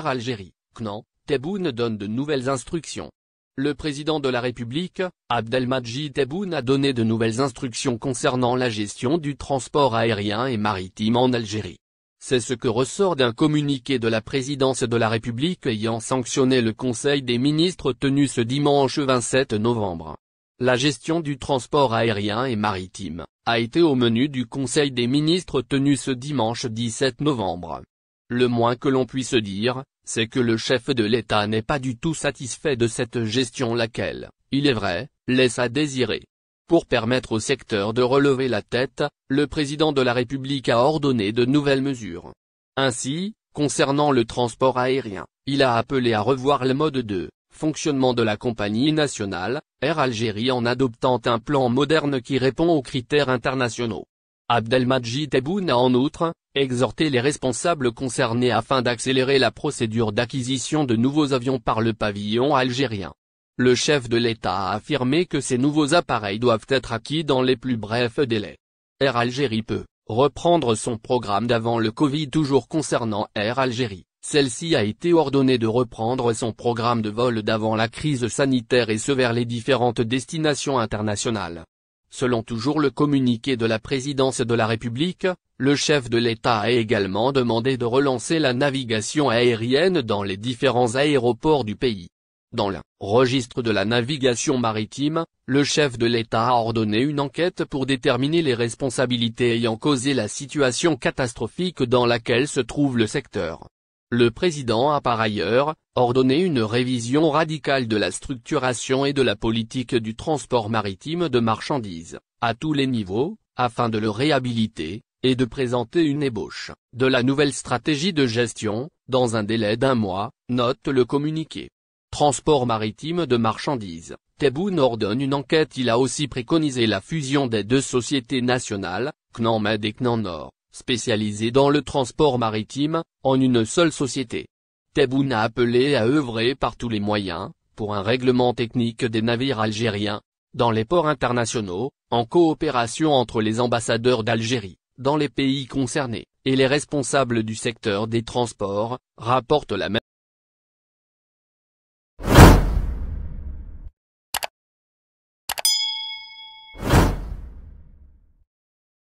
Algérie, CNAN, Tebboune donne de nouvelles instructions. Le président de la République, Abdelmadjid Tebboune a donné de nouvelles instructions concernant la gestion du transport aérien et maritime en Algérie. C'est ce que ressort d'un communiqué de la présidence de la République ayant sanctionné le Conseil des ministres tenu ce dimanche 27 novembre. La gestion du transport aérien et maritime, a été au menu du Conseil des ministres tenu ce dimanche 17 novembre. Le moins que l'on puisse dire, c'est que le chef de l'État n'est pas du tout satisfait de cette gestion laquelle, il est vrai, laisse à désirer. Pour permettre au secteur de relever la tête, le président de la République a ordonné de nouvelles mesures. Ainsi, concernant le transport aérien, il a appelé à revoir le mode de fonctionnement de la compagnie nationale, Air Algérie en adoptant un plan moderne qui répond aux critères internationaux. Abdelmadjid Tebboune a en outre, exhorté les responsables concernés afin d'accélérer la procédure d'acquisition de nouveaux avions par le pavillon algérien. Le chef de l'État a affirmé que ces nouveaux appareils doivent être acquis dans les plus brefs délais. Air Algérie peut reprendre son programme d'avant le Covid toujours concernant Air Algérie. Celle-ci a été ordonnée de reprendre son programme de vol d'avant la crise sanitaire et ce vers les différentes destinations internationales. Selon toujours le communiqué de la présidence de la République, le chef de l'État a également demandé de relancer la navigation aérienne dans les différents aéroports du pays. Dans le registre de la navigation maritime, le chef de l'État a ordonné une enquête pour déterminer les responsabilités ayant causé la situation catastrophique dans laquelle se trouve le secteur. Le président a par ailleurs, ordonné une révision radicale de la structuration et de la politique du transport maritime de marchandises, à tous les niveaux, afin de le réhabiliter, et de présenter une ébauche, de la nouvelle stratégie de gestion, dans un délai d'un mois, note le communiqué. Transport maritime de marchandises. Tebboune ordonne une enquête il a aussi préconisé la fusion des deux sociétés nationales, CNAM et et Nord, spécialisée dans le transport maritime, en une seule société. Tebboune a appelé à œuvrer par tous les moyens, pour un règlement technique des navires algériens, dans les ports internationaux, en coopération entre les ambassadeurs d'Algérie, dans les pays concernés, et les responsables du secteur des transports, rapporte la même